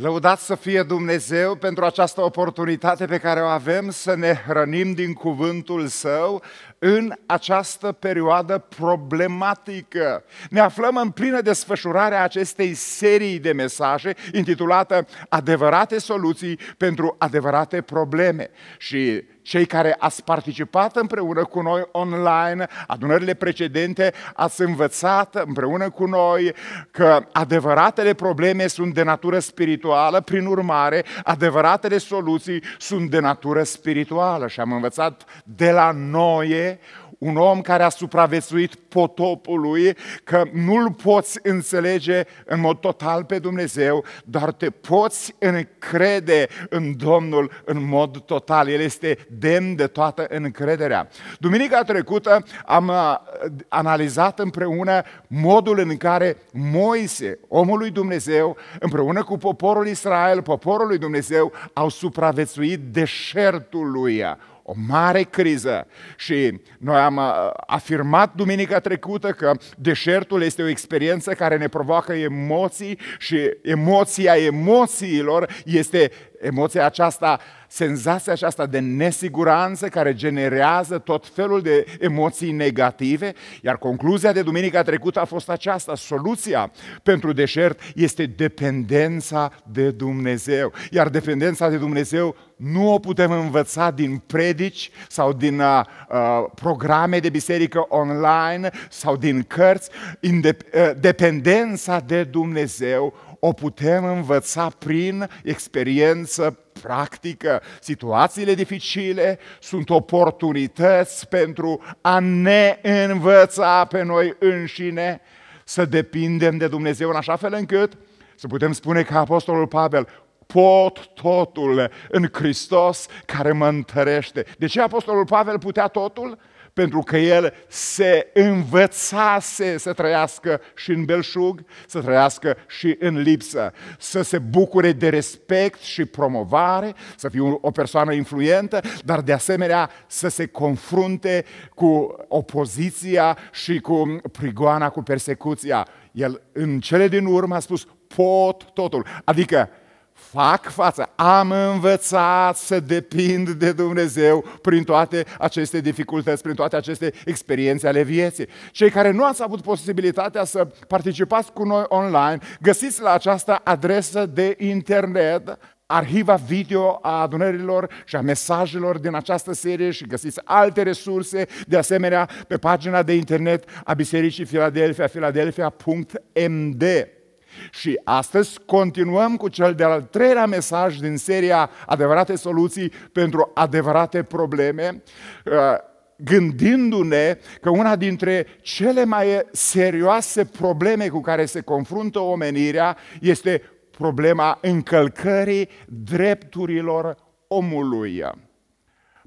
Lăudat să fie Dumnezeu pentru această oportunitate pe care o avem să ne hrănim din cuvântul Său în această perioadă problematică. Ne aflăm în plină desfășurare a acestei serii de mesaje intitulată Adevărate soluții pentru adevărate probleme. Și cei care ați participat împreună cu noi online, adunările precedente, ați învățat împreună cu noi că adevăratele probleme sunt de natură spirituală, prin urmare, adevăratele soluții sunt de natură spirituală și am învățat de la noi un om care a supraviețuit potopului, că nu-l poți înțelege în mod total pe Dumnezeu, dar te poți încrede în Domnul în mod total. El este demn de toată încrederea. Duminica trecută am uh, analizat împreună modul în care Moise, omul lui Dumnezeu, împreună cu poporul Israel, poporul lui Dumnezeu, au supraviețuit deșertului o mare criză și noi am uh, afirmat duminica trecută că deșertul este o experiență care ne provoacă emoții și emoția emoțiilor este emoția aceasta, senzația aceasta de nesiguranță care generează tot felul de emoții negative, iar concluzia de duminica trecută a fost aceasta, soluția pentru deșert este dependența de Dumnezeu, iar dependența de Dumnezeu nu o putem învăța din predici sau din uh, programe de biserică online sau din cărți. Indep- uh, dependența de Dumnezeu o putem învăța prin experiență practică. Situațiile dificile sunt oportunități pentru a ne învăța pe noi înșine să depindem de Dumnezeu în așa fel încât să putem spune ca Apostolul Pavel, pot totul în Hristos care mă întărește. De ce Apostolul Pavel putea totul? pentru că el se învățase să trăiască și în belșug, să trăiască și în lipsă, să se bucure de respect și promovare, să fie o persoană influentă, dar de asemenea să se confrunte cu opoziția și cu prigoana, cu persecuția. El în cele din urmă a spus pot totul. Adică fac față. Am învățat să depind de Dumnezeu prin toate aceste dificultăți, prin toate aceste experiențe ale vieții. Cei care nu ați avut posibilitatea să participați cu noi online, găsiți la această adresă de internet arhiva video a adunărilor și a mesajelor din această serie și găsiți alte resurse, de asemenea pe pagina de internet a Bisericii Filadelfia, filadelfia.md. Și astăzi continuăm cu cel de-al treilea mesaj din seria Adevărate soluții pentru adevărate probleme, uh, gândindu-ne că una dintre cele mai serioase probleme cu care se confruntă omenirea este problema încălcării drepturilor omului.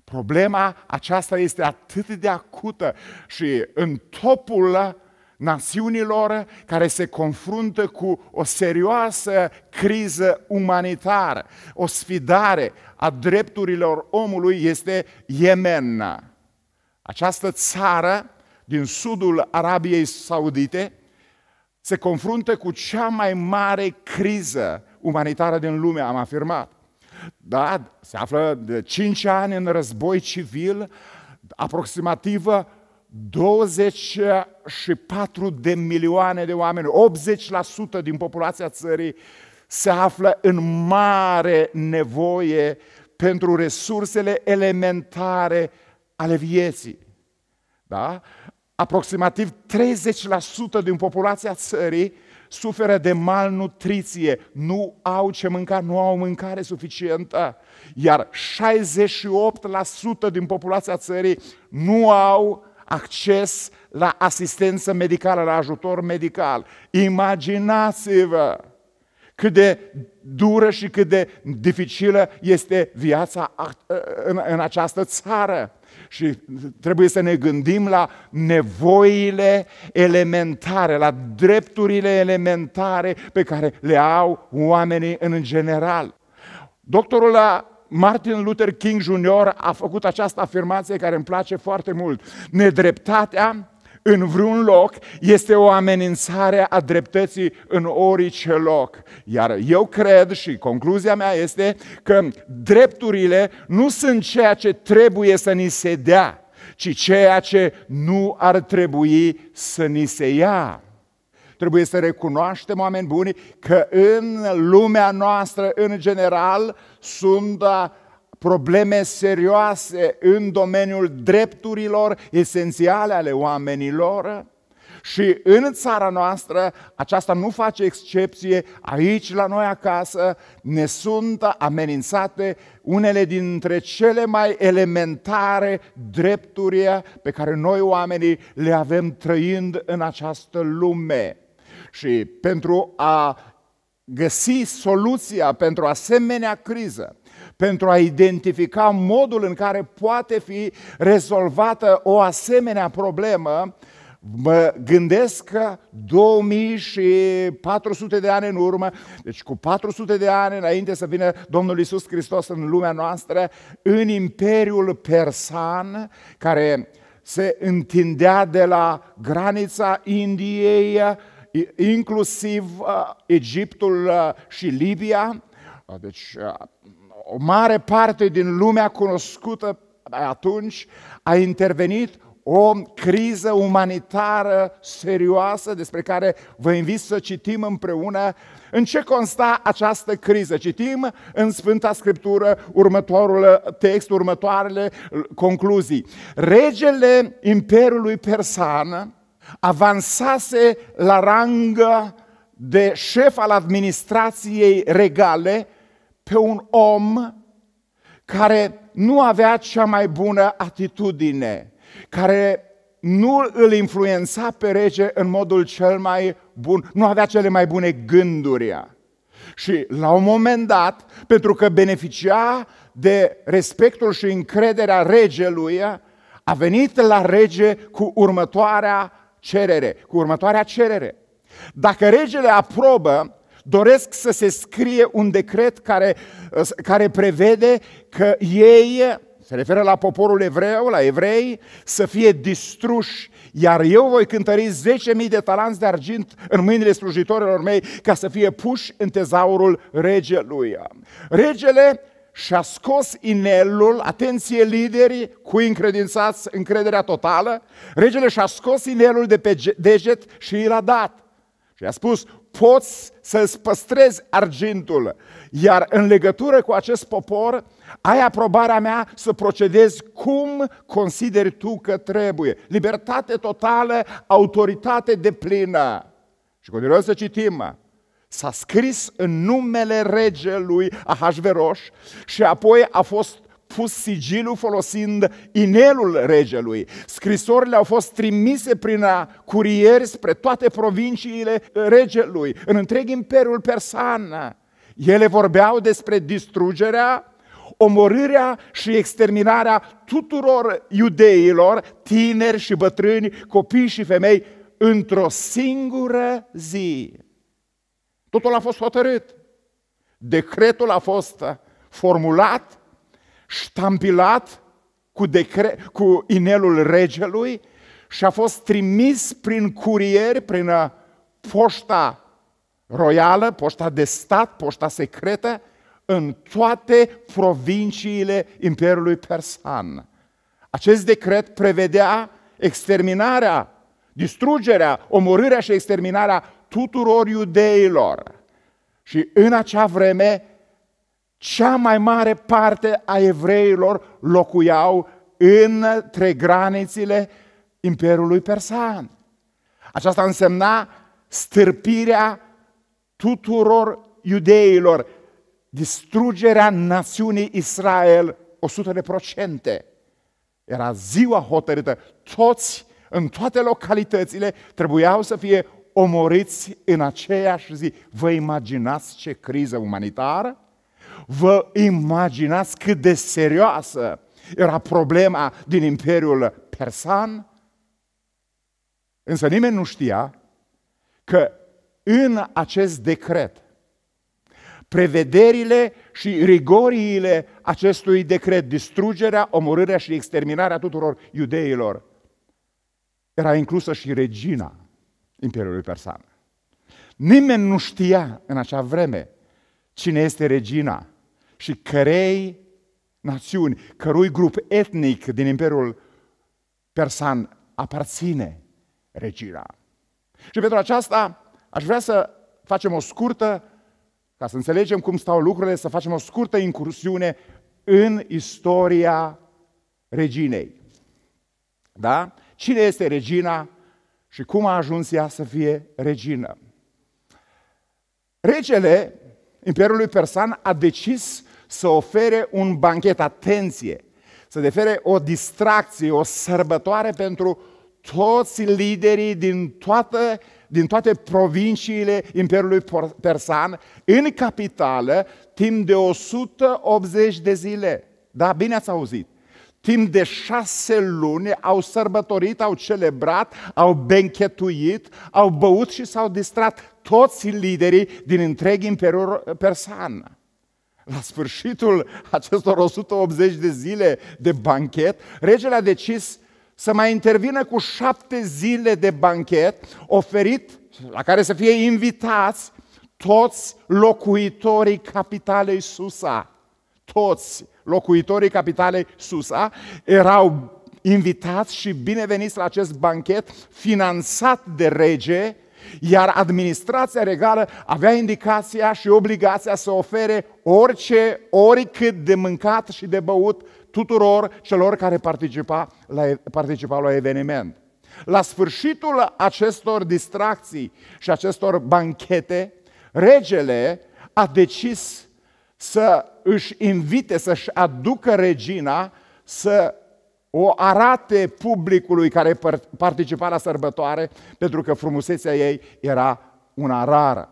Problema aceasta este atât de acută și în topul națiunilor care se confruntă cu o serioasă criză umanitară. O sfidare a drepturilor omului este Yemen. Această țară din sudul Arabiei Saudite se confruntă cu cea mai mare criză umanitară din lume, am afirmat. Da, se află de 5 ani în război civil, aproximativ 24 de milioane de oameni, 80% din populația țării se află în mare nevoie pentru resursele elementare ale vieții. Da? Aproximativ 30% din populația țării suferă de malnutriție, nu au ce mânca, nu au mâncare suficientă, iar 68% din populația țării nu au acces la asistență medicală, la ajutor medical. Imaginați-vă cât de dură și cât de dificilă este viața ă, ă, în această țară. Și trebuie să ne gândim la nevoile elementare, la drepturile elementare pe care le au oamenii în general. Doctorul a Martin Luther King Jr. a făcut această afirmație care îmi place foarte mult. Nedreptatea în vreun loc este o amenințare a dreptății în orice loc. Iar eu cred și concluzia mea este că drepturile nu sunt ceea ce trebuie să ni se dea, ci ceea ce nu ar trebui să ni se ia. Trebuie să recunoaștem, oameni buni, că în lumea noastră, în general, sunt probleme serioase în domeniul drepturilor esențiale ale oamenilor. Și în țara noastră, aceasta nu face excepție, aici la noi acasă ne sunt amenințate unele dintre cele mai elementare drepturi pe care noi oamenii le avem trăind în această lume și pentru a găsi soluția pentru asemenea criză, pentru a identifica modul în care poate fi rezolvată o asemenea problemă, mă gândesc că 2400 de ani în urmă, deci cu 400 de ani înainte să vină Domnul Isus Hristos în lumea noastră, în Imperiul Persan, care se întindea de la granița Indiei inclusiv uh, Egiptul uh, și Libia. Uh, deci o mare parte din lumea cunoscută atunci a intervenit o criză umanitară serioasă despre care vă invit să citim împreună. În ce consta această criză? Citim în Sfânta Scriptură următorul text, următoarele concluzii. Regele Imperiului Persan avansase la rang de șef al administrației regale pe un om care nu avea cea mai bună atitudine, care nu îl influența pe rege în modul cel mai bun, nu avea cele mai bune gânduri. Și la un moment dat, pentru că beneficia de respectul și încrederea regelui, a venit la rege cu următoarea cerere, cu următoarea cerere. Dacă regele aprobă, doresc să se scrie un decret care, care prevede că ei, se referă la poporul evreu, la evrei, să fie distruși, iar eu voi cântări 10.000 de talanți de argint în mâinile slujitorilor mei ca să fie puși în tezaurul regelui. Regele și a scos inelul, atenție liderii, cu încredințați încrederea totală, regele și-a scos inelul de pe deget și i l-a dat. Și a spus, poți să-ți păstrezi argintul, iar în legătură cu acest popor, ai aprobarea mea să procedezi cum consideri tu că trebuie. Libertate totală, autoritate de plină. Și continuăm să citim s-a scris în numele regelui Ahasveros și apoi a fost pus sigiliu folosind inelul regelui. Scrisorile au fost trimise prin curieri spre toate provinciile regelui, în întreg imperiul persan. Ele vorbeau despre distrugerea, omorârea și exterminarea tuturor iudeilor, tineri și bătrâni, copii și femei, într-o singură zi. Totul a fost hotărât. Decretul a fost formulat, ștampilat cu, decre- cu inelul regelui și a fost trimis prin curieri, prin uh, poșta royală, poșta de stat, poșta secretă, în toate provinciile Imperiului Persan. Acest decret prevedea exterminarea, distrugerea, omorârea și exterminarea tuturor iudeilor. Și în acea vreme, cea mai mare parte a evreilor locuiau trei granițile Imperiului Persan. Aceasta însemna stârpirea tuturor iudeilor, distrugerea națiunii Israel 100%. Era ziua hotărâtă. Toți, în toate localitățile, trebuiau să fie omoriți în aceeași zi. Vă imaginați ce criză umanitară? Vă imaginați cât de serioasă era problema din Imperiul Persan? Însă nimeni nu știa că în acest decret, prevederile și rigoriile acestui decret, distrugerea, omorârea și exterminarea tuturor iudeilor, era inclusă și regina Imperiului Persan. Nimeni nu știa în acea vreme cine este regina și cărei națiuni, cărui grup etnic din Imperiul Persan aparține regina. Și pentru aceasta aș vrea să facem o scurtă, ca să înțelegem cum stau lucrurile, să facem o scurtă incursiune în istoria reginei. Da? Cine este regina și cum a ajuns ea să fie regină. Regele Imperiului Persan a decis să ofere un banchet, atenție, să defere o distracție, o sărbătoare pentru toți liderii din toate din toate provinciile Imperiului Persan în capitală timp de 180 de zile. Da, bine ați auzit. Timp de șase luni au sărbătorit, au celebrat, au benchetuit, au băut și s-au distrat toți liderii din întreg imperiu Persan. La sfârșitul acestor 180 de zile de banchet, regele a decis să mai intervină cu șapte zile de banchet oferit, la care să fie invitați toți locuitorii capitalei Susa. Toți locuitorii capitalei Susa erau invitați și bineveniți la acest banchet finanțat de rege, iar administrația regală avea indicația și obligația să ofere orice, oricât de mâncat și de băut tuturor celor care participa la, participau la eveniment. La sfârșitul acestor distracții și acestor banchete, regele a decis să își invite, să-și aducă regina să o arate publicului care participa la sărbătoare, pentru că frumusețea ei era una rară.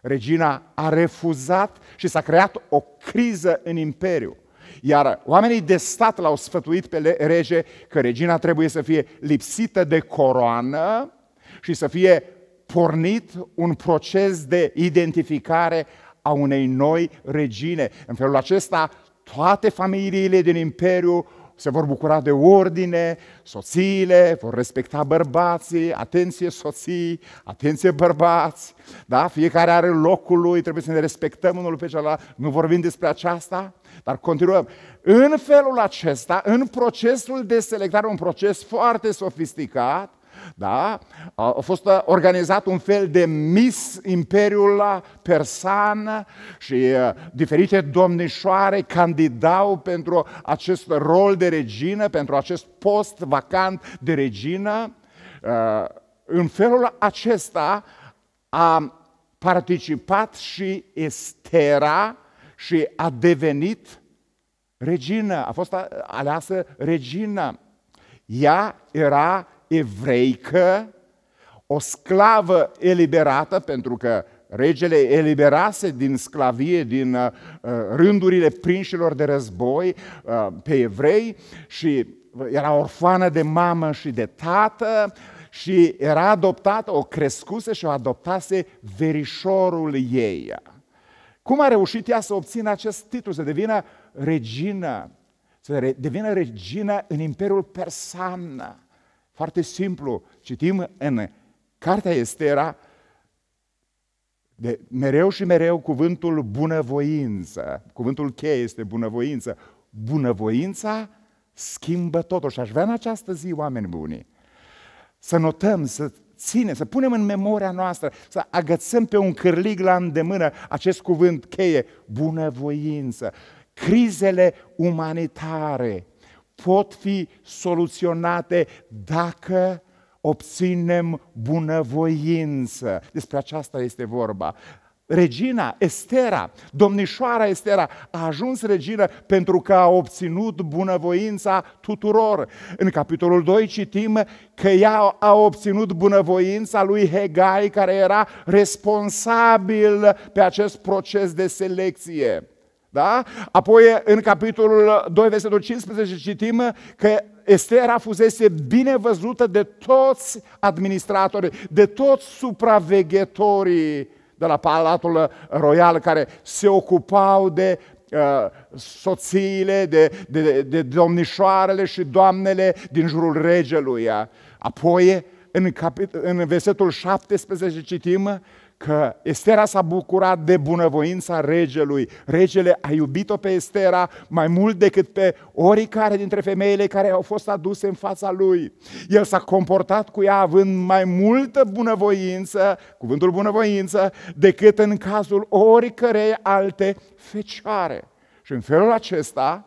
Regina a refuzat și s-a creat o criză în imperiu. Iar oamenii de stat l-au sfătuit pe rege că regina trebuie să fie lipsită de coroană și să fie pornit un proces de identificare a unei noi regine. În felul acesta, toate familiile din imperiu se vor bucura de ordine, soțiile vor respecta bărbații, atenție soții, atenție bărbați, da? fiecare are locul lui, trebuie să ne respectăm unul pe celălalt, nu vorbim despre aceasta, dar continuăm. În felul acesta, în procesul de selectare, un proces foarte sofisticat, da? A fost uh, organizat un fel de mis Imperiul Persan și uh, diferite domnișoare candidau pentru acest rol de regină, pentru acest post vacant de regină. Uh, în felul acesta a participat și Estera și a devenit regină, a fost aleasă regină. Ea era evreică, o sclavă eliberată, pentru că regele eliberase din sclavie, din uh, rândurile prinșilor de război uh, pe evrei și era orfană de mamă și de tată și era adoptată, o crescuse și o adoptase verișorul ei. Cum a reușit ea să obțină acest titlu, să devină regină, să devină regină în Imperiul Persan? Foarte simplu. Citim în Cartea Estera de mereu și mereu cuvântul bunăvoință. Cuvântul cheie este bunăvoință. Bunăvoința schimbă totul. Și aș vrea în această zi, oameni buni, să notăm, să ținem, să punem în memoria noastră, să agățăm pe un cârlig la îndemână acest cuvânt cheie, bunăvoință. Crizele umanitare pot fi soluționate dacă obținem bunăvoință. Despre aceasta este vorba. Regina Estera, domnișoara Estera, a ajuns regină pentru că a obținut bunăvoința tuturor. În capitolul 2 citim că ea a obținut bunăvoința lui Hegai, care era responsabil pe acest proces de selecție. Da? Apoi, în capitolul 2, versetul 15, citim că Estera fusese bine văzută de toți administratorii, de toți supraveghetorii de la Palatul Royal care se ocupau de uh, soțiile, de, de, de domnișoarele și doamnele din jurul regelui. Apoi, în, capit- în versetul 17 citim că Estera s-a bucurat de bunăvoința regelui. Regele a iubit-o pe Estera mai mult decât pe oricare dintre femeile care au fost aduse în fața lui. El s-a comportat cu ea având mai multă bunăvoință, cuvântul bunăvoință, decât în cazul oricărei alte fecioare. Și în felul acesta,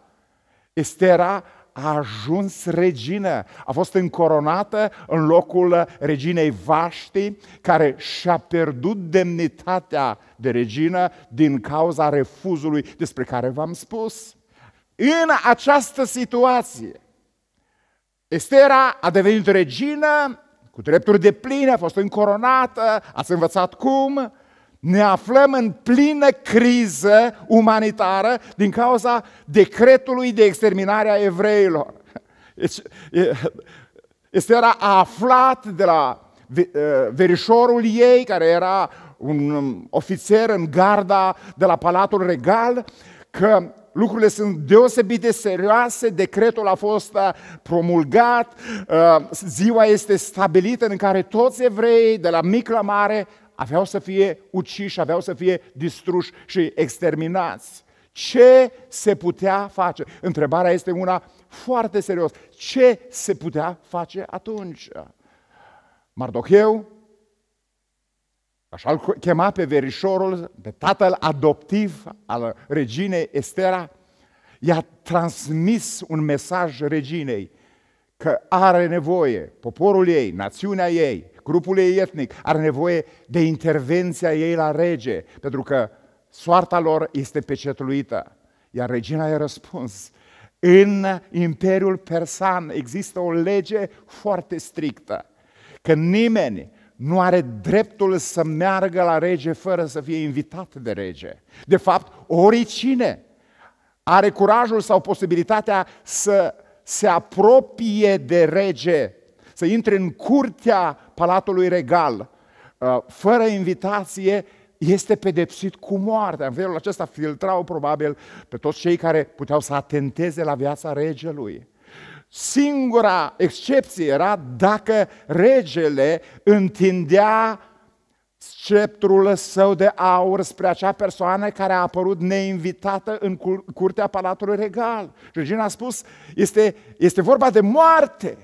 Estera a ajuns regină, a fost încoronată în locul reginei Vaști, care și-a pierdut demnitatea de regină din cauza refuzului despre care v-am spus. În această situație, Estera a devenit regină, cu drepturi de pline, a fost încoronată, ați învățat cum, ne aflăm în plină criză umanitară din cauza decretului de exterminare a evreilor. Deci, este era aflat de la verișorul ei, care era un um, ofițer în garda de la Palatul Regal, că lucrurile sunt deosebit de serioase, decretul a fost uh, promulgat, uh, ziua este stabilită în care toți evreii, de la mic la mare, aveau să fie uciși, aveau să fie distruși și exterminați. Ce se putea face? Întrebarea este una foarte serioasă. Ce se putea face atunci? Mardocheu, așa îl chema pe verișorul, pe tatăl adoptiv al reginei Estera, i-a transmis un mesaj reginei că are nevoie poporul ei, națiunea ei, grupul ei etnic, are nevoie de intervenția ei la rege, pentru că soarta lor este pecetluită. Iar regina i-a răspuns, în Imperiul Persan există o lege foarte strictă, că nimeni nu are dreptul să meargă la rege fără să fie invitat de rege. De fapt, oricine are curajul sau posibilitatea să se apropie de rege să intre în curtea Palatului Regal uh, fără invitație, este pedepsit cu moartea. În felul acesta filtrau probabil pe toți cei care puteau să atenteze la viața regelui. Singura excepție era dacă regele întindea sceptrul său de aur spre acea persoană care a apărut neinvitată în curtea Palatului Regal. Regina a spus, este, este vorba de moarte.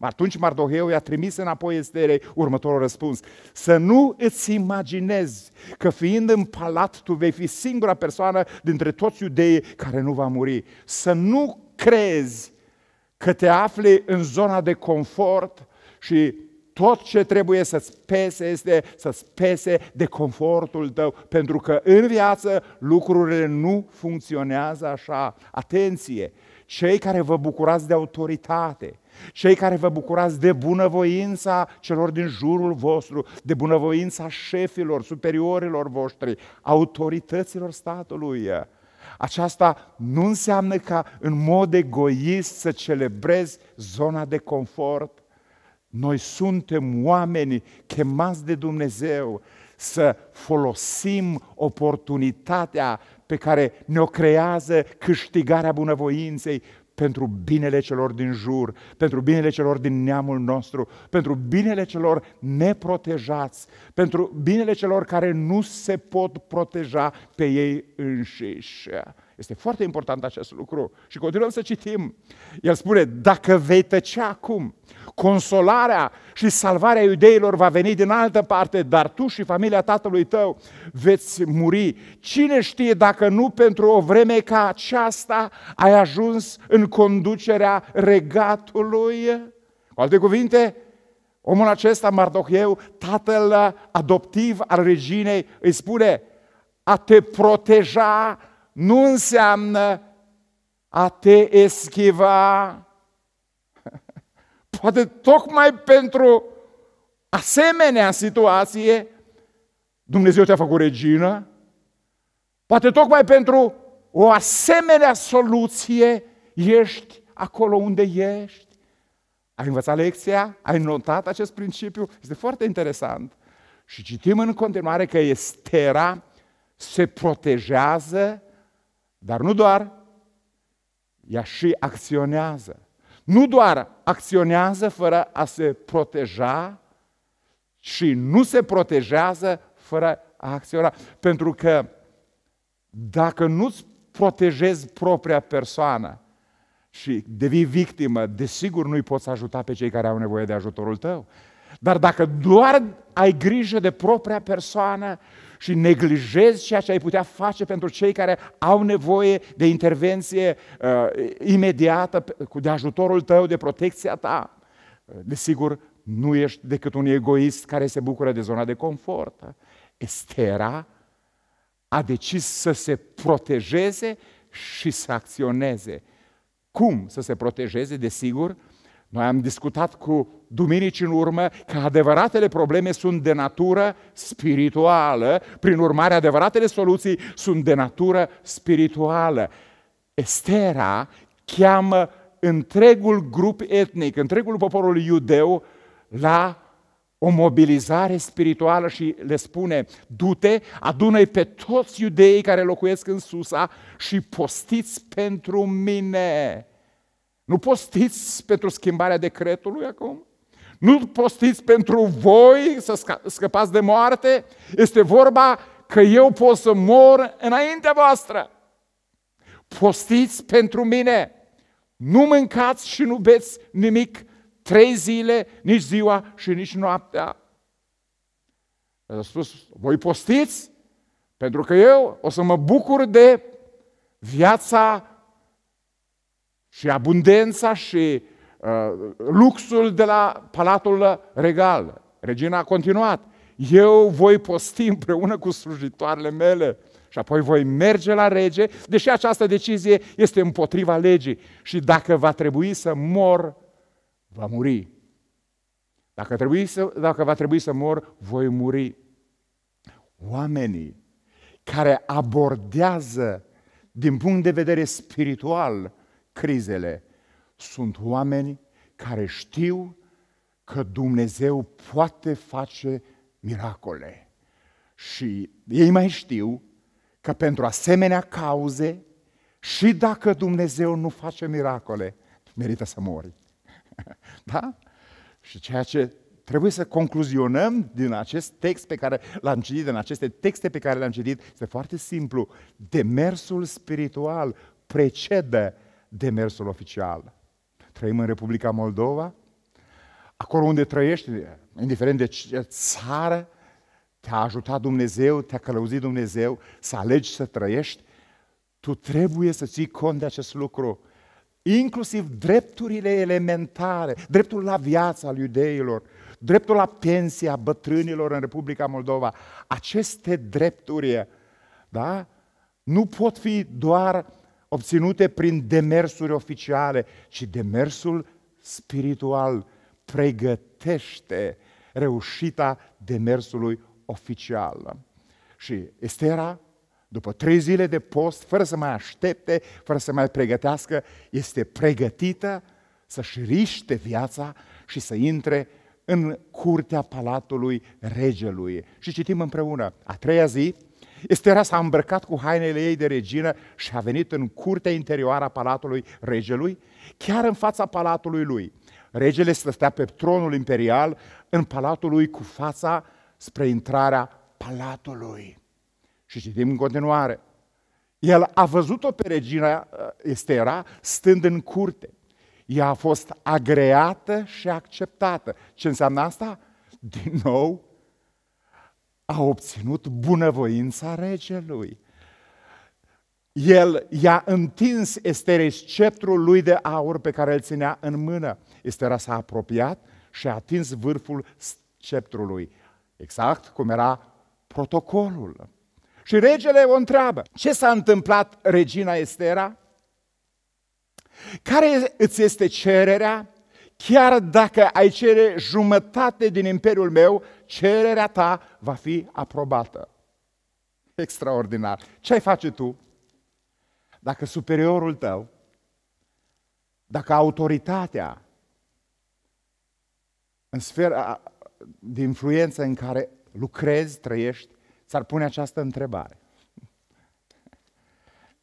Atunci Mardoheu i-a trimis înapoi Esterei următorul răspuns. Să nu îți imaginezi că fiind în palat tu vei fi singura persoană dintre toți iudeii care nu va muri. Să nu crezi că te afli în zona de confort și tot ce trebuie să-ți pese este să-ți pese de confortul tău, pentru că în viață lucrurile nu funcționează așa. Atenție! Cei care vă bucurați de autoritate, cei care vă bucurați de bunăvoința celor din jurul vostru, de bunăvoința șefilor, superiorilor voștri, autorităților statului. Aceasta nu înseamnă ca în mod egoist să celebrezi zona de confort. Noi suntem oameni chemați de Dumnezeu să folosim oportunitatea pe care ne-o creează câștigarea bunăvoinței pentru binele celor din jur, pentru binele celor din neamul nostru, pentru binele celor neprotejați, pentru binele celor care nu se pot proteja pe ei înșiși. Este foarte important acest lucru. Și continuăm să citim. El spune, dacă vei tăcea acum, consolarea și salvarea iudeilor va veni din altă parte, dar tu și familia tatălui tău veți muri. Cine știe dacă nu pentru o vreme ca aceasta ai ajuns în conducerea regatului? Cu alte cuvinte, omul acesta, Mardocheu, tatăl adoptiv al reginei, îi spune, a te proteja nu înseamnă a te eschiva. Poate tocmai pentru asemenea situație, Dumnezeu te-a făcut regină, poate tocmai pentru o asemenea soluție ești acolo unde ești. Ai învățat lecția? Ai notat acest principiu? Este foarte interesant. Și citim în continuare că Estera se protejează dar nu doar, ea și acționează. Nu doar acționează fără a se proteja, și nu se protejează fără a acționa. Pentru că dacă nu-ți protejezi propria persoană și devii victimă, desigur nu-i poți ajuta pe cei care au nevoie de ajutorul tău. Dar dacă doar ai grijă de propria persoană și neglijezi ceea ce ai putea face pentru cei care au nevoie de intervenție uh, imediată, de ajutorul tău, de protecția ta, uh, desigur, nu ești decât un egoist care se bucură de zona de confort. Estera a decis să se protejeze și să acționeze. Cum să se protejeze, desigur? sigur? Noi am discutat cu duminici în urmă că adevăratele probleme sunt de natură spirituală, prin urmare adevăratele soluții sunt de natură spirituală. Estera cheamă întregul grup etnic, întregul poporul iudeu la o mobilizare spirituală și le spune, du-te, adună pe toți iudeii care locuiesc în Susa și postiți pentru mine. Nu postiți pentru schimbarea decretului acum? Nu postiți pentru voi să scăpați de moarte? Este vorba că eu pot să mor înaintea voastră. Postiți pentru mine. Nu mâncați și nu beți nimic trei zile, nici ziua și nici noaptea. A spus, voi postiți? Pentru că eu o să mă bucur de viața și abundența și uh, luxul de la Palatul Regal. Regina a continuat. Eu voi posti împreună cu slujitoarele mele și apoi voi merge la rege, deși această decizie este împotriva legii. Și dacă va trebui să mor, va muri. Dacă, trebui să, dacă va trebui să mor, voi muri. Oamenii care abordează din punct de vedere spiritual crizele. Sunt oameni care știu că Dumnezeu poate face miracole. Și ei mai știu că pentru asemenea cauze, și dacă Dumnezeu nu face miracole, merită să mori. Da? Și ceea ce trebuie să concluzionăm din acest text pe care l-am citit, din aceste texte pe care le-am citit, este foarte simplu. Demersul spiritual precedă demersul oficial. Trăim în Republica Moldova, acolo unde trăiești, indiferent de ce țară, te-a ajutat Dumnezeu, te-a călăuzit Dumnezeu să alegi să trăiești, tu trebuie să ții cont de acest lucru. Inclusiv drepturile elementare, dreptul la viața al iudeilor, dreptul la pensia bătrânilor în Republica Moldova, aceste drepturi, da? Nu pot fi doar obținute prin demersuri oficiale, ci demersul spiritual pregătește reușita demersului oficial. Și Estera, după trei zile de post, fără să mai aștepte, fără să mai pregătească, este pregătită să-și riște viața și să intre în curtea palatului regelui. Și citim împreună, a treia zi, Estera s-a îmbrăcat cu hainele ei de regină și a venit în curtea interioară a palatului regelui, chiar în fața palatului lui. Regele stătea pe tronul imperial în palatul lui cu fața spre intrarea palatului. Și citim în continuare. El a văzut-o pe regina uh, Estera stând în curte. Ea a fost agreată și acceptată. Ce înseamnă asta? Din nou, a obținut bunăvoința regelui. El i-a întins Esterei sceptrul lui de aur pe care îl ținea în mână. Estera s-a apropiat și a atins vârful sceptrului, exact cum era protocolul. Și regele o întreabă, ce s-a întâmplat regina Estera? Care îți este cererea chiar dacă ai cere jumătate din imperiul meu, cererea ta va fi aprobată. Extraordinar. Ce ai face tu dacă superiorul tău, dacă autoritatea în sfera de influență în care lucrezi, trăiești, s-ar pune această întrebare?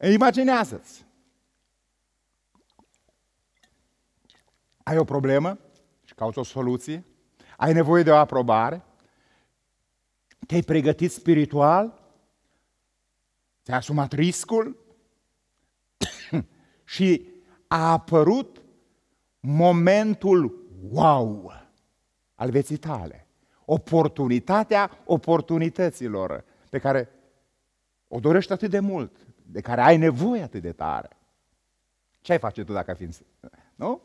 Imaginează-ți Ai o problemă și cauți o soluție? Ai nevoie de o aprobare? Te-ai pregătit spiritual? Ți-ai asumat riscul? și a apărut momentul wow al vieții tale. Oportunitatea oportunităților pe care o dorești atât de mult, de care ai nevoie atât de tare. Ce ai face tu dacă ai fi... Nu?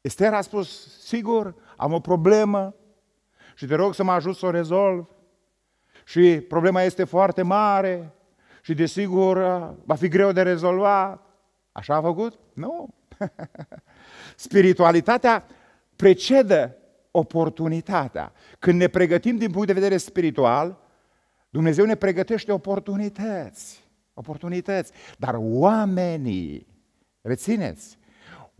Ester a spus, sigur, am o problemă și te rog să mă ajut să o rezolv. Și problema este foarte mare și desigur va fi greu de rezolvat. Așa a făcut? Nu. Spiritualitatea precedă oportunitatea. Când ne pregătim din punct de vedere spiritual, Dumnezeu ne pregătește oportunități. Oportunități. Dar oamenii, rețineți,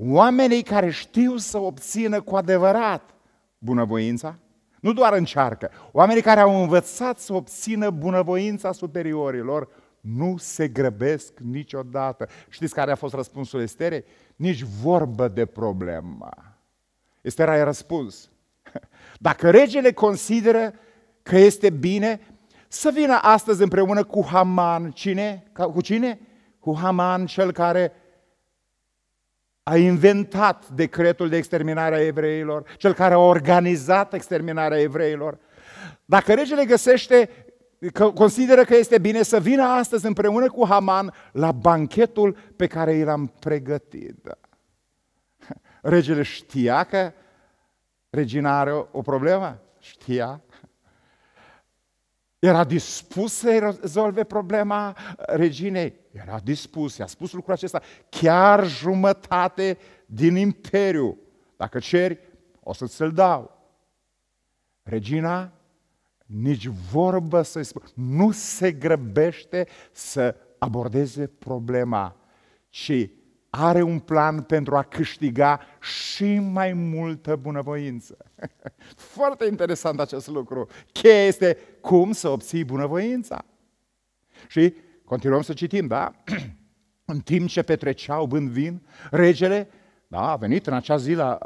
Oamenii care știu să obțină cu adevărat bunăvoința, nu doar încearcă, oamenii care au învățat să obțină bunăvoința superiorilor, nu se grăbesc niciodată. Știți care a fost răspunsul Esterei? Nici vorbă de problemă. Estera a răspuns. Dacă regele consideră că este bine, să vină astăzi împreună cu Haman. Cine? Cu cine? Cu Haman, cel care a inventat decretul de exterminare a evreilor, cel care a organizat exterminarea evreilor. Dacă regele găsește, că consideră că este bine să vină astăzi împreună cu Haman la banchetul pe care i l-am pregătit. Regele știa că regina are o, o problemă? Știa. Era dispus să rezolve problema reginei? Era dispus, i-a spus lucrul acesta. Chiar jumătate din imperiu. Dacă ceri, o să-ți-l dau. Regina nici vorbă să-i spun. Nu se grăbește să abordeze problema, ci are un plan pentru a câștiga și mai multă bunăvoință. Foarte interesant acest lucru. Cheia este cum să obții bunăvoința. Și continuăm să citim, da? în timp ce petreceau bând vin, regele da, a venit în acea zi la,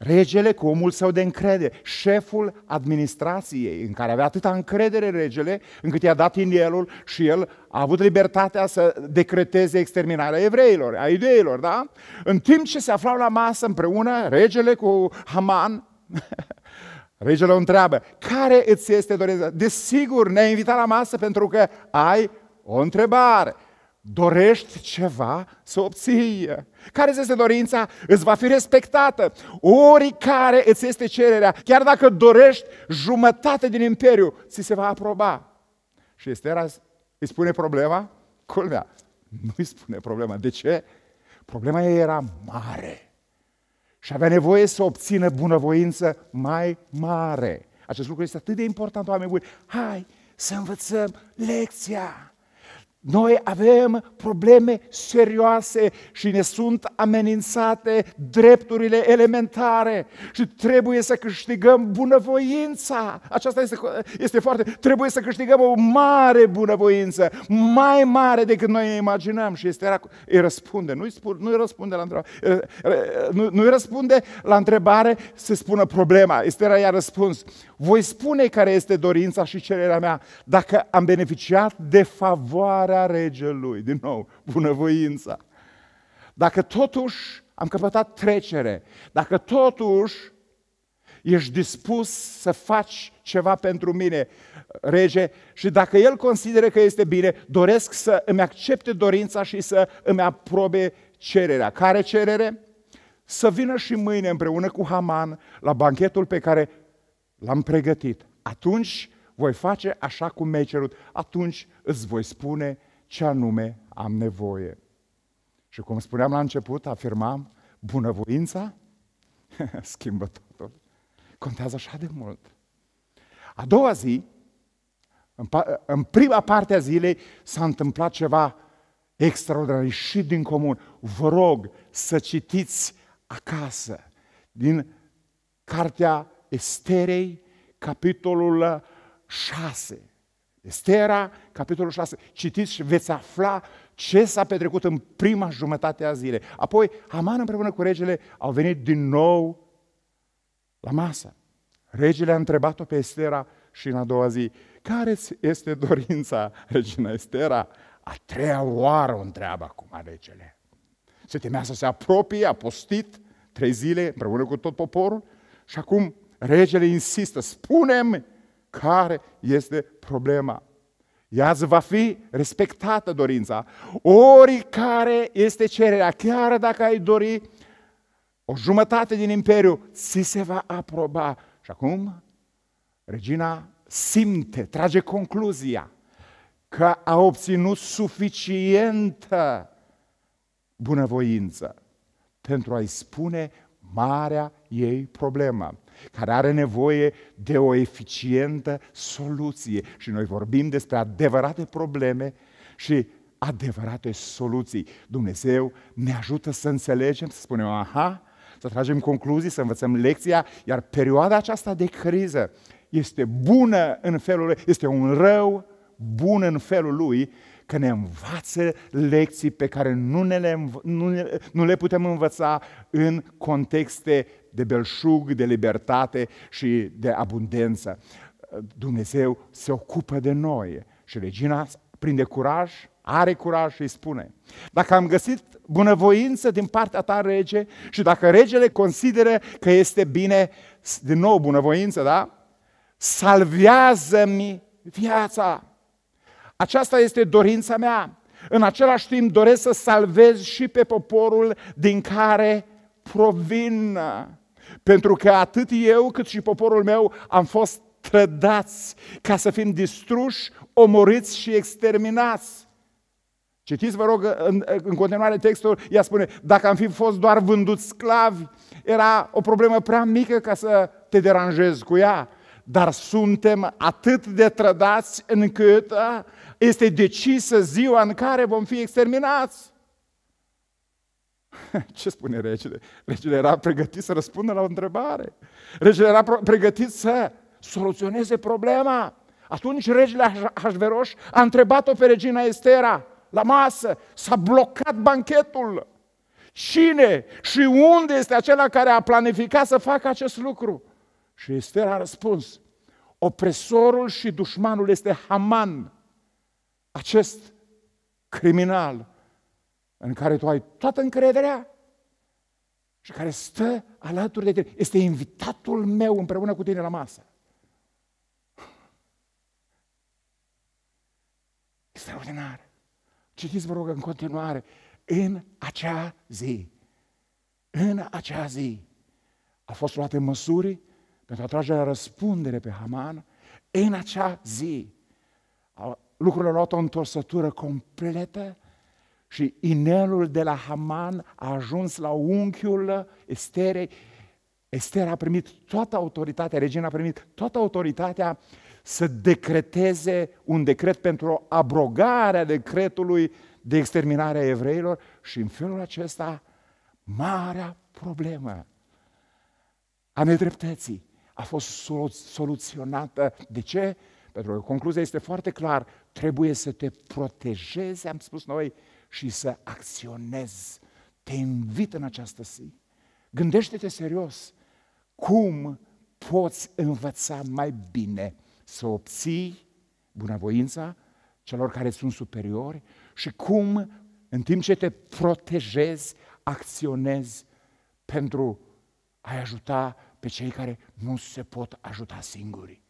Regele cu omul său de încredere, șeful administrației în care avea atâta încredere regele, încât i-a dat inelul și el a avut libertatea să decreteze exterminarea evreilor, a ideilor, da? În timp ce se aflau la masă împreună, regele cu Haman, regele o întreabă, care îți este dorința? Desigur, ne-ai invitat la masă pentru că ai o întrebare dorești ceva să obții. Care este dorința? Îți va fi respectată. Oricare îți este cererea, chiar dacă dorești jumătate din imperiu, ți se va aproba. Și Estera îi spune problema? Culmea, nu îi spune problema. De ce? Problema ei era mare. Și avea nevoie să obțină bunăvoință mai mare. Acest lucru este atât de important, oameni buni. Hai să învățăm lecția. Noi avem probleme serioase și ne sunt amenințate drepturile elementare și trebuie să câștigăm bunăvoința. Aceasta este, este foarte... Trebuie să câștigăm o mare bunăvoință, mai mare decât noi ne imaginăm și este, îi răspunde, nu-i, spun, nu-i răspunde la întrebare, ă, ă, nu, nu-i răspunde la întrebare să spună problema. Este i-a răspuns, voi spune care este dorința și cererea mea dacă am beneficiat de favoare bunăstarea regelui, din nou, bunăvoința. Dacă totuși am căpătat trecere, dacă totuși ești dispus să faci ceva pentru mine, rege, și dacă el consideră că este bine, doresc să îmi accepte dorința și să îmi aprobe cererea. Care cerere? Să vină și mâine împreună cu Haman la banchetul pe care l-am pregătit. Atunci voi face așa cum mi-ai cerut, atunci îți voi spune ce anume am nevoie. Și cum spuneam la început, afirmam, bunăvoința schimbă totul. Contează așa de mult. A doua zi, în, prima parte a zilei, s-a întâmplat ceva extraordinar, și din comun. Vă rog să citiți acasă din cartea Esterei, capitolul 6. Estera, capitolul 6. Citiți și veți afla ce s-a petrecut în prima jumătate a zilei. Apoi, Haman împreună cu regele au venit din nou la masă. Regele a întrebat-o pe Estera și în a doua zi, care este dorința, regina Estera? A treia oară o întreabă acum regele. Se temea să se apropie, a postit trei zile împreună cu tot poporul și acum regele insistă, spunem care este problema. Ea va fi respectată dorința. Oricare este cererea, chiar dacă ai dori o jumătate din imperiu, ți se va aproba. Și acum, regina simte, trage concluzia că a obținut suficientă bunăvoință pentru a-i spune marea ei problemă care are nevoie de o eficientă soluție. Și noi vorbim despre adevărate probleme și adevărate soluții. Dumnezeu ne ajută să înțelegem, să spunem, aha, să tragem concluzii, să învățăm lecția, iar perioada aceasta de criză este bună în felul lui, este un rău bun în felul lui că ne învață lecții pe care nu, ne le, nu, ne, nu le putem învăța în contexte de belșug, de libertate și de abundență. Dumnezeu se ocupă de noi și regina prinde curaj, are curaj și îi spune, dacă am găsit bunăvoință din partea ta, rege, și dacă regele consideră că este bine, din nou bunăvoință, da? Salvează-mi viața. Aceasta este dorința mea. În același timp doresc să salvez și pe poporul din care provin. Pentru că atât eu cât și poporul meu am fost trădați ca să fim distruși, omoriți și exterminați. Citiți, vă rog, în, în continuare textul, ea spune, dacă am fi fost doar vânduți sclavi, era o problemă prea mică ca să te deranjezi cu ea dar suntem atât de trădați încât este decisă ziua în care vom fi exterminați. Ce spune regele? Regele era pregătit să răspundă la o întrebare. Regele era pregătit să soluționeze problema. Atunci regele Hașveroș a întrebat-o pe regina Estera la masă. S-a blocat banchetul. Cine și unde este acela care a planificat să facă acest lucru? Și Ester a răspuns, opresorul și dușmanul este Haman, acest criminal în care tu ai toată încrederea și care stă alături de tine. Este invitatul meu împreună cu tine la masă. Extraordinar. Citiți, vă rog, în continuare. În acea zi, în acea zi, a fost luate măsuri pentru a trage la răspundere pe Haman, în acea zi lucrurile au luat o întorsătură completă și inelul de la Haman a ajuns la unchiul Esterei. Estera a primit toată autoritatea, regina a primit toată autoritatea să decreteze un decret pentru abrogarea decretului de exterminare a evreilor și în felul acesta marea problemă a nedreptății a fost soluționată. De ce? Pentru că concluzia este foarte clar, trebuie să te protejezi, am spus noi, și să acționezi. Te invit în această zi. Gândește-te serios cum poți învăța mai bine să obții bunăvoința celor care sunt superiori și cum, în timp ce te protejezi, acționezi pentru a ajuta pe cei care nu se pot ajuta singuri.